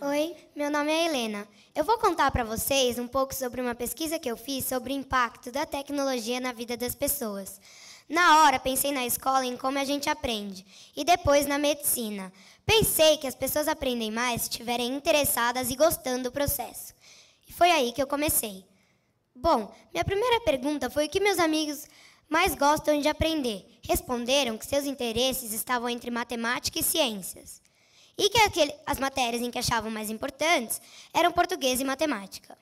Oi, meu nome é Helena. Eu vou contar para vocês um pouco sobre uma pesquisa que eu fiz sobre o impacto da tecnologia na vida das pessoas. Na hora, pensei na escola em como a gente aprende, e depois na medicina. Pensei que as pessoas aprendem mais se estiverem interessadas e gostando do processo. E foi aí que eu comecei. Bom, minha primeira pergunta foi o que meus amigos mais gostam de aprender. Responderam que seus interesses estavam entre matemática e ciências e que aquele, as matérias em que achavam mais importantes eram português e matemática.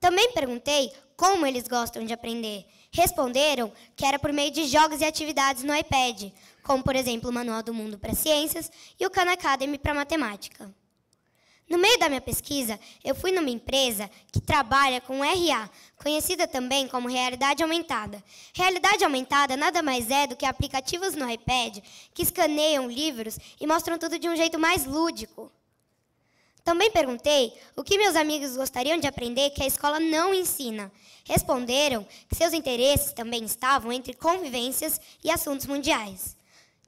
Também perguntei como eles gostam de aprender. Responderam que era por meio de jogos e atividades no iPad, como, por exemplo, o Manual do Mundo para Ciências e o Khan Academy para Matemática. No meio da minha pesquisa, eu fui numa empresa que trabalha com RA, conhecida também como realidade aumentada. Realidade aumentada nada mais é do que aplicativos no iPad que escaneiam livros e mostram tudo de um jeito mais lúdico. Também perguntei o que meus amigos gostariam de aprender que a escola não ensina. Responderam que seus interesses também estavam entre convivências e assuntos mundiais.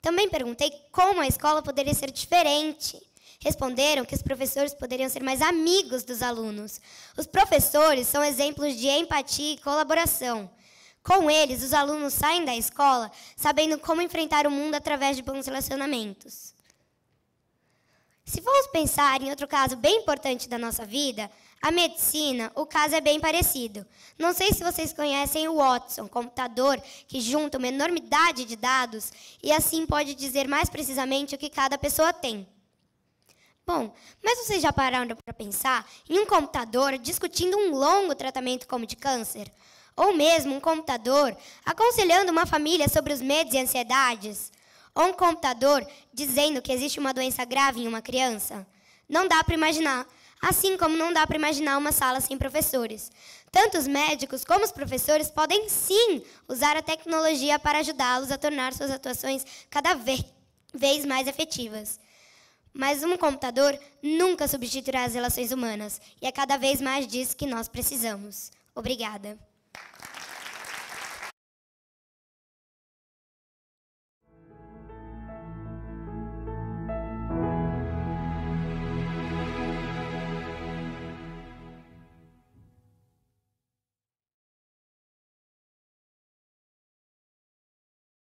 Também perguntei como a escola poderia ser diferente. Responderam que os professores poderiam ser mais amigos dos alunos. Os professores são exemplos de empatia e colaboração. Com eles, os alunos saem da escola sabendo como enfrentar o mundo através de bons relacionamentos. Se formos pensar em outro caso bem importante da nossa vida, a medicina, o caso é bem parecido. Não sei se vocês conhecem o Watson, computador que junta uma enormidade de dados e assim pode dizer mais precisamente o que cada pessoa tem. Bom, mas vocês já pararam para pensar em um computador discutindo um longo tratamento como de câncer? Ou mesmo um computador aconselhando uma família sobre os medos e ansiedades? Ou um computador dizendo que existe uma doença grave em uma criança? Não dá para imaginar. Assim como não dá para imaginar uma sala sem professores. Tanto os médicos como os professores podem sim usar a tecnologia para ajudá-los a tornar suas atuações cada vez mais efetivas. Mas um computador nunca substituirá as relações humanas e é cada vez mais disso que nós precisamos. Obrigada.